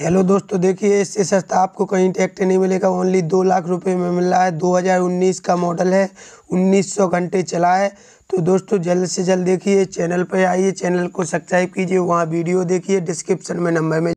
hello दोस्तों देखिए इससे सस्ता आपको कहीं ट्रैक्टर नहीं मिलेगा ओनली दो लाख रुपए में मिल रहा है 2019 का मॉडल है 1900 घंटे चला है तो दोस्तों जल्द से जल्द देखिए चैनल पर आइए चैनल को सब्सक्राइब कीजिए वहाँ वीडियो देखिए डिस्क्रिप्शन में नंबर में